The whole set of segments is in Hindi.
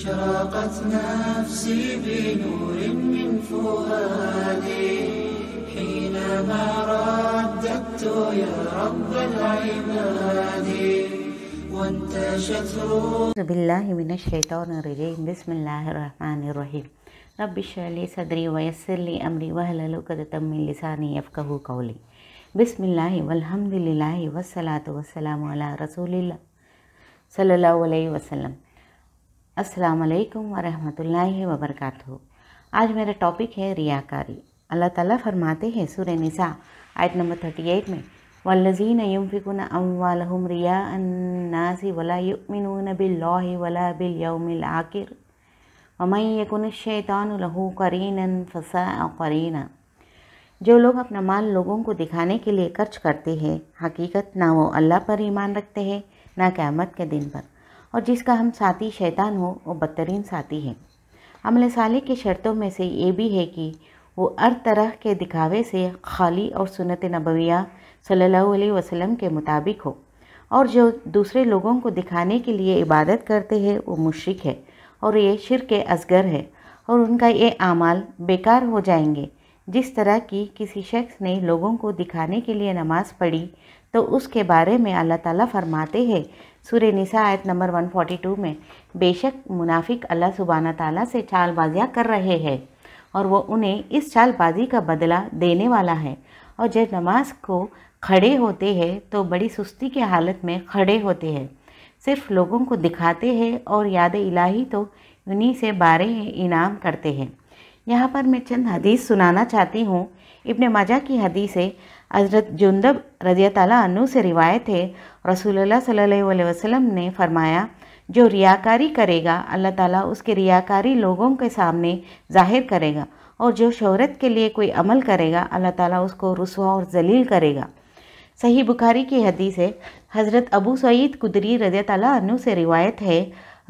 اشرقت نفسي بنور من فؤادي حينما رددت يا رب العباد وانتشت روح بالله من الشيطان الرجيم بسم الله الرحمن الرحيم رب اشرح لي صدري ويسر لي امري واهلل عقدة من لساني يفقه قولي بسم الله والحمد لله والصلاة والسلام على رسول الله صلى الله عليه وسلم अस्सलाम वालेकुम वरहमतुल्लाहि वबरकातुहू आज मेरा टॉपिक है रियाकारी अल्लाह ताला फरमाते हैं सूर्य निसा आयत नंबर 38 में वल्लजीन युमफिकुन अमवालहुम रिया अन्नासी वला युमिनून बिल्लाहि वला यौमिल आखिर वमन यकुन शैतानु लहू करीनन फसा करीना जो लोग अपना माल लोगों को दिखाने के लिए खर्च करते हैं हकीकत ना वो अल्लाह पर ईमान रखते हैं ना क़यामत के दिन पर और जिसका हम साथी शैतान हो वो बदतरीन साथी है अमल साले की शर्तों में से ये भी है कि वो हर तरह के दिखावे से खाली और सुनत नबविया सल्लल्लाहु अलैहि वसल्लम के मुताबिक हो और जो दूसरे लोगों को दिखाने के लिए इबादत करते हैं वो मुशरक है और ये शिर के असगर है और उनका ये अमाल बेकार हो जाएंगे जिस तरह की किसी शख्स ने लोगों को दिखाने के लिए नमाज़ पढ़ी तो उसके बारे में अल्लाह ताला फरमाते हैं सूर्य निसा आयत नंबर 142 में बेशक मुनाफिक अल्लाह सुबाना ताला से चालबाजियाँ कर रहे हैं और वो उन्हें इस चालबाजी का बदला देने वाला है और जब नमाज को खड़े होते हैं तो बड़ी सुस्ती के हालत में खड़े होते हैं सिर्फ लोगों को दिखाते हैं और याद इलाही तो उन्हीं से बारे इनाम करते हैं यहाँ पर मैं चंद हदीस सुनाना चाहती हूँ इब्ने माजा की हदीस है हज़रत जुंदब रज़ी तु से रिवायत है रसूलुल्लाह सल्लल्लाहु अलैहि वसल्लम ने फरमाया जो रियाकारी करेगा अल्लाह ताला उसके रियाकारी लोगों के सामने जाहिर करेगा और जो शहरत के लिए कोई अमल करेगा अल्लाह ताला उसको रसुआ और जलील करेगा सही बुखारी की हदीस है हज़रत अबू सईद कुदरी रज तु से रिवायत है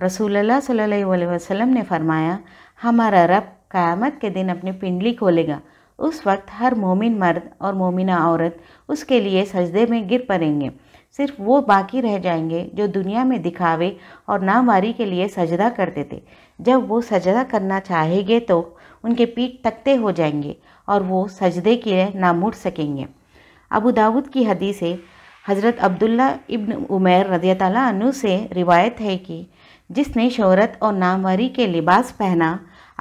रसूलुल्लाह सल्लल्लाहु अलैहि वसल्लम ने फरमाया हमारा रब क़यामत के दिन अपनी पिंडली खोलेगा उस वक्त हर मोमिन मर्द और मोमिना औरत उसके लिए सजदे में गिर पड़ेंगे सिर्फ वो बाकी रह जाएंगे जो दुनिया में दिखावे और नामवारी के लिए सजदा करते थे जब वो सजदा करना चाहेंगे तो उनके पीठ तकते हो जाएंगे और वो सजदे के लिए ना मुड़ सकेंगे अबू दाऊद की हदी से हज़रत अब्दुल्ला इब्न उमर रज़ी तु से रिवायत है कि जिसने शहरत और नामवारी के लिबास पहना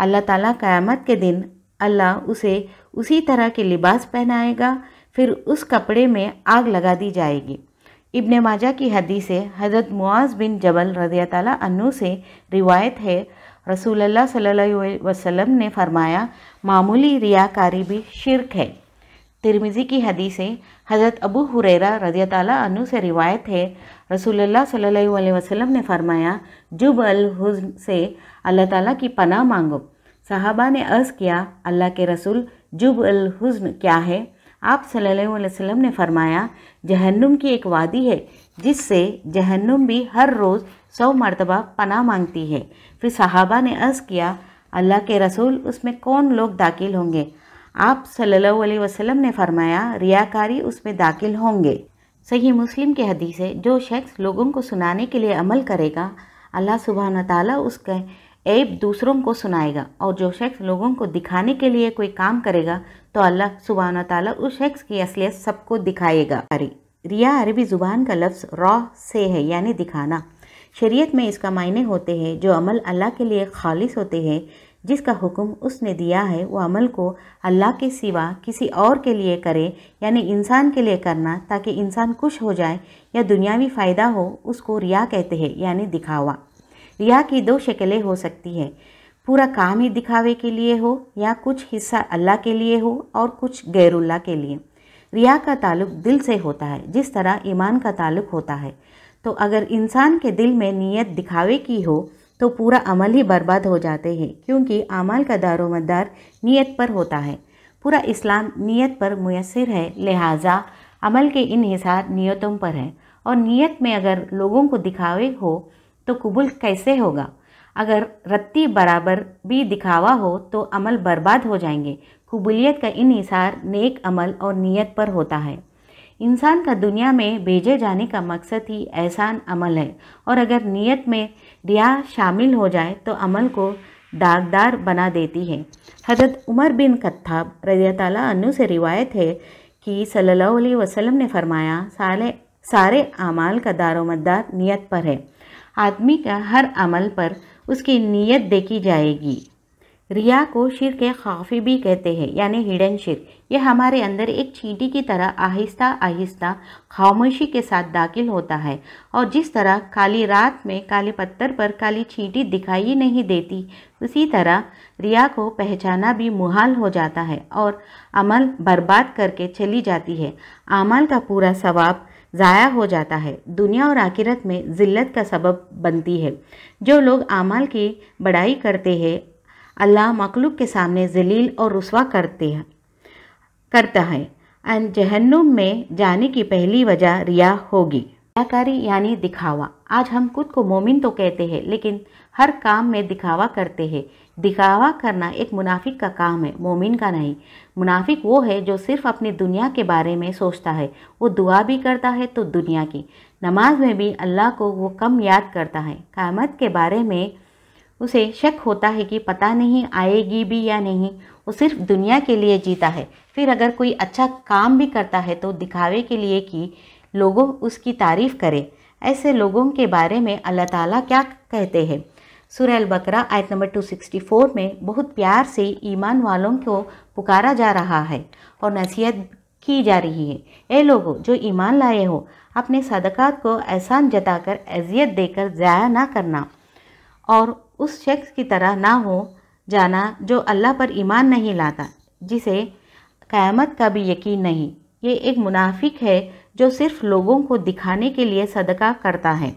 अल्लाह ताला क़यामत के दिन अल्लाह उसे उसी तरह के लिबास पहनाएगा फिर उस कपड़े में आग लगा दी जाएगी इब्न माजा की हदी से हज़रत मुआज़ बिन जबल रज़ी तु से रिवायत है रसूल सल्लल्लाहु वसलम ने फरमाया मामूली रियाकारी भी शिरक है तिरमिज़ी की हदी से हज़रत अबू हुरेरा रज़ी तु से रिवायत है रसूल सल्लल्लाहु अलैहि ने फरमाया जुब अलहुज से अल्लाह ताली की पनाह मांगो साहबा ने अर्ज़ किया अल्लाह के रसूल जुब अल हुस्न क्या है आप सल्लल्लाहु अलैहि वसल्लम ने फरमाया जहन्नुम की एक वादी है जिससे जहन्नुम भी हर रोज़ सौ मरतबा पना मांगती है फिर साहबा ने अर्ज़ किया अल्लाह के रसूल उसमें कौन लोग दाखिल होंगे आप सल्लल्लाहु अलैहि वसल्लम ने फरमाया रियाकारी उसमें दाखिल होंगे सही मुस्लिम के हदीस है जो शख्स लोगों को सुनाने के लिए अमल करेगा अल्लाह सुबहान ताली उसके ऐब दूसरों को सुनाएगा और जो शख्स लोगों को दिखाने के लिए कोई काम करेगा तो अल्लाह सुबहान ताली उस शख्स की असलियत सबको दिखाएगा अरे रिया अरबी ज़ुबान का लफ्ज़ रॉ से है यानी दिखाना शरीयत में इसका मायने होते हैं जो अमल अल्लाह के लिए खालिश होते हैं जिसका हुक्म उसने दिया है वह अमल को अल्लाह के सिवा किसी और के लिए करे यानी इंसान के लिए करना ताकि इंसान खुश हो जाए या दुनियावी फ़ायदा हो उसको रिया कहते हैं यानी दिखावा रिया की दो शक्लें हो सकती है पूरा काम ही दिखावे के लिए हो या कुछ हिस्सा अल्लाह के लिए हो और कुछ गैरुल्ला के लिए रिया का ताल्लुक दिल से होता है जिस तरह ईमान का ताल्लुक होता है तो अगर इंसान के दिल में नीयत दिखावे की हो तो पूरा अमल ही बर्बाद हो जाते हैं क्योंकि अमल का दारोमदार नीयत पर होता है पूरा इस्लाम नीयत पर मुयसर है लिहाजा अमल के हिसार नीयतों पर है और नीयत में अगर लोगों को दिखावे हो तो कबूल कैसे होगा अगर रत्ती बराबर भी दिखावा हो तो अमल बर्बाद हो जाएंगे कबूलियत का इनसार नेक अमल और नीयत पर होता है इंसान का दुनिया में भेजे जाने का मकसद ही एहसान अमल है और अगर नीयत में रिया शामिल हो जाए तो अमल को दागदार बना देती है हजरत उमर बिन खत्ताब रज़ी तु से रिवायत है कि सल्लल्लाहु अलैहि वसल्लम ने फरमाया सारे सारे अमाल का दारोमदार नीयत पर है आदमी का हर अमल पर उसकी नीयत देखी जाएगी रिया को शिर के खाफी भी कहते हैं यानी हिडन शिर यह हमारे अंदर एक चींटी की तरह आहिस्ता आहिस्ता खामोशी के साथ दाखिल होता है और जिस तरह काली रात में काले पत्थर पर काली चींटी दिखाई नहीं देती उसी तरह रिया को पहचाना भी मुहाल हो जाता है और अमल बर्बाद करके चली जाती है अमल का पूरा सवाब ज़ाया हो जाता है दुनिया और आखिरत में ज़िल्लत का सबब बनती है जो लोग आमाल की बड़ाई करते हैं अल्लाह मखलूक के सामने जलील और रसवा करते हैं करता है एंड जहन्नुम में जाने की पहली वजह रिया होगी रियाकारी यानी दिखावा आज हम खुद को मोमिन तो कहते हैं लेकिन हर काम में दिखावा करते हैं दिखावा करना एक मुनाफिक का काम है मोमिन का नहीं मुनाफिक वो है जो सिर्फ अपनी दुनिया के बारे में सोचता है वो दुआ भी करता है तो दुनिया की नमाज में भी अल्लाह को वो कम याद करता है कामत के बारे में उसे शक होता है कि पता नहीं आएगी भी या नहीं वो सिर्फ दुनिया के लिए जीता है फिर अगर कोई अच्छा काम भी करता है तो दिखावे के लिए कि लोगों उसकी तारीफ़ करें ऐसे लोगों के बारे में अल्लाह ताला क्या कहते हैं सूर्य बकरा आयत नंबर 264 में बहुत प्यार से ईमान वालों को पुकारा जा रहा है और नसीहत की जा रही है ए लोगों जो ईमान लाए हो अपने सदक़ात को एहसान जताकर एजियत देकर ज़ाया ना करना और उस शख्स की तरह ना हो जाना जो अल्लाह पर ईमान नहीं लाता जिसे क़यामत का भी यकीन नहीं ये एक मुनाफिक है जो सिर्फ लोगों को दिखाने के लिए सदका करता है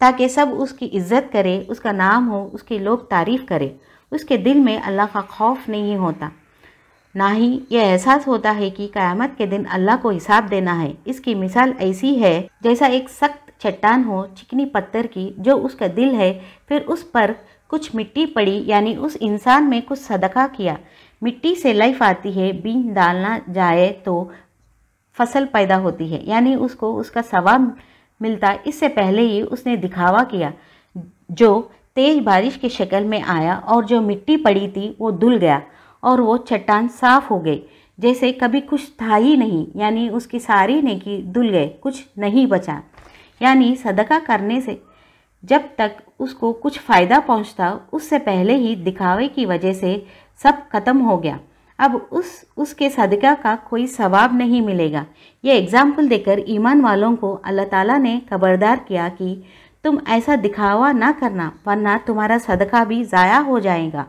ताकि सब उसकी इज्जत करे उसका नाम हो उसकी लोग तारीफ़ करें उसके दिल में अल्लाह का खौफ नहीं होता ना ही यह एहसास होता है कि क़यामत के दिन अल्लाह को हिसाब देना है इसकी मिसाल ऐसी है जैसा एक सख्त चट्टान हो चिकनी पत्थर की जो उसका दिल है फिर उस पर कुछ मिट्टी पड़ी यानी उस इंसान में कुछ सदका किया मिट्टी से लाइफ आती है बीन डालना जाए तो फसल पैदा होती है यानी उसको उसका सवाब मिलता इससे पहले ही उसने दिखावा किया जो तेज बारिश की शक्ल में आया और जो मिट्टी पड़ी थी वो धुल गया और वो चट्टान साफ हो गई जैसे कभी कुछ था ही नहीं यानी उसकी सारी नेकी धुल गए कुछ नहीं बचा यानी सदका करने से जब तक उसको कुछ फ़ायदा पहुंचता उससे पहले ही दिखावे की वजह से सब खत्म हो गया अब उस उसके सदका का कोई सवाब नहीं मिलेगा ये एग्ज़ाम्पल देकर ईमान वालों को अल्लाह ताला ने खबरदार किया कि तुम ऐसा दिखावा ना करना वरना तुम्हारा सदका भी ज़ाया हो जाएगा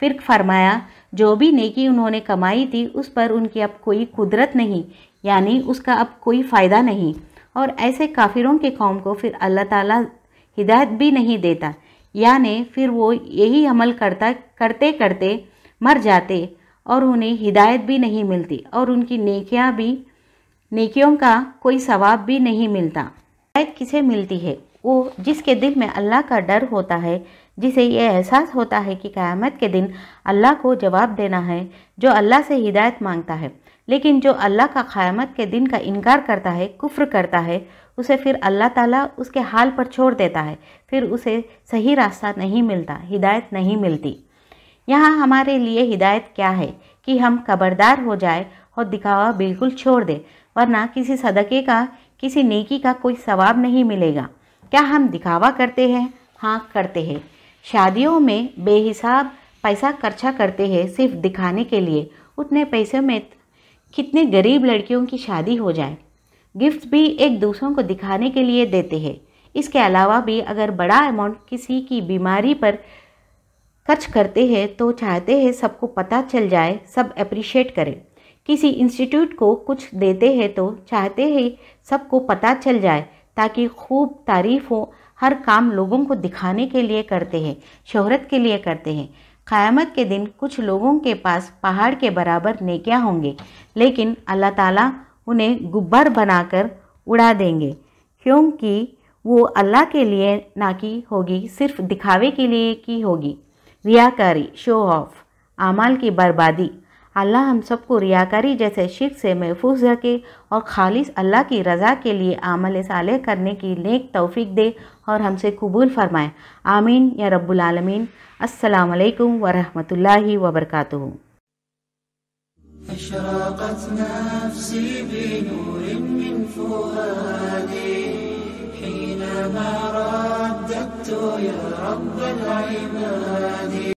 फिर फरमाया जो भी नेकी उन्होंने कमाई थी उस पर उनकी अब कोई कुदरत नहीं यानी उसका अब कोई फ़ायदा नहीं और ऐसे काफिरों के कौम को फिर अल्लाह ताला हिदायत भी नहीं देता यानी फिर वो यही अमल करता करते करते मर जाते और उन्हें हिदायत भी नहीं मिलती और उनकी नेकियाँ भी नेकियों का कोई सवाब भी नहीं मिलता हिदायत किसे मिलती है वो जिसके दिल में अल्लाह का डर होता है जिसे ये एहसास होता है कि क़यामत के दिन अल्लाह को जवाब देना है जो अल्लाह से हिदायत मांगता है लेकिन जो अल्लाह का क़यामत के दिन का इनकार करता है कुफ्र करता है उसे फिर अल्लाह ताला उसके हाल पर छोड़ देता है फिर उसे सही रास्ता नहीं मिलता हिदायत नहीं मिलती यहाँ हमारे लिए हिदायत क्या है कि हम खबरदार हो जाए और दिखावा बिल्कुल छोड़ दे वरना किसी सदक़े का किसी नेकी का कोई सवाब नहीं मिलेगा क्या हम दिखावा करते हैं हाँ करते हैं शादियों में बेहिसाब पैसा खर्चा करते हैं सिर्फ दिखाने के लिए उतने पैसे में कितने गरीब लड़कियों की शादी हो जाए गिफ्ट भी एक दूसरों को दिखाने के लिए देते हैं इसके अलावा भी अगर बड़ा अमाउंट किसी की बीमारी पर खर्च करते हैं तो चाहते हैं सबको पता चल जाए सब अप्रिशिएट करें किसी इंस्टीट्यूट को कुछ देते हैं तो चाहते हैं सबको पता चल जाए ताकि खूब तारीफ हो हर काम लोगों को दिखाने के लिए करते हैं शोहरत के लिए करते हैं क़यामत के दिन कुछ लोगों के पास पहाड़ के बराबर नेकियां होंगे लेकिन अल्लाह ताला उन्हें गुब्बार बनाकर उड़ा देंगे क्योंकि वो अल्लाह के लिए ना की होगी सिर्फ दिखावे के लिए की होगी रियाकारी शो ऑफ अमाल की बर्बादी अल्लाह हम सबको रियाकारी जैसे शिक से महफूज रखे और खालिस अल्लाह की रज़ा के लिए आमल साले करने की नेक तोफ़ी दे और हमसे कबूल फरमाए आमीन या रब्बुलमीन असलकम वरहमल वबरक نفسي بنور من فؤادي حينما عبدت يا رب العباد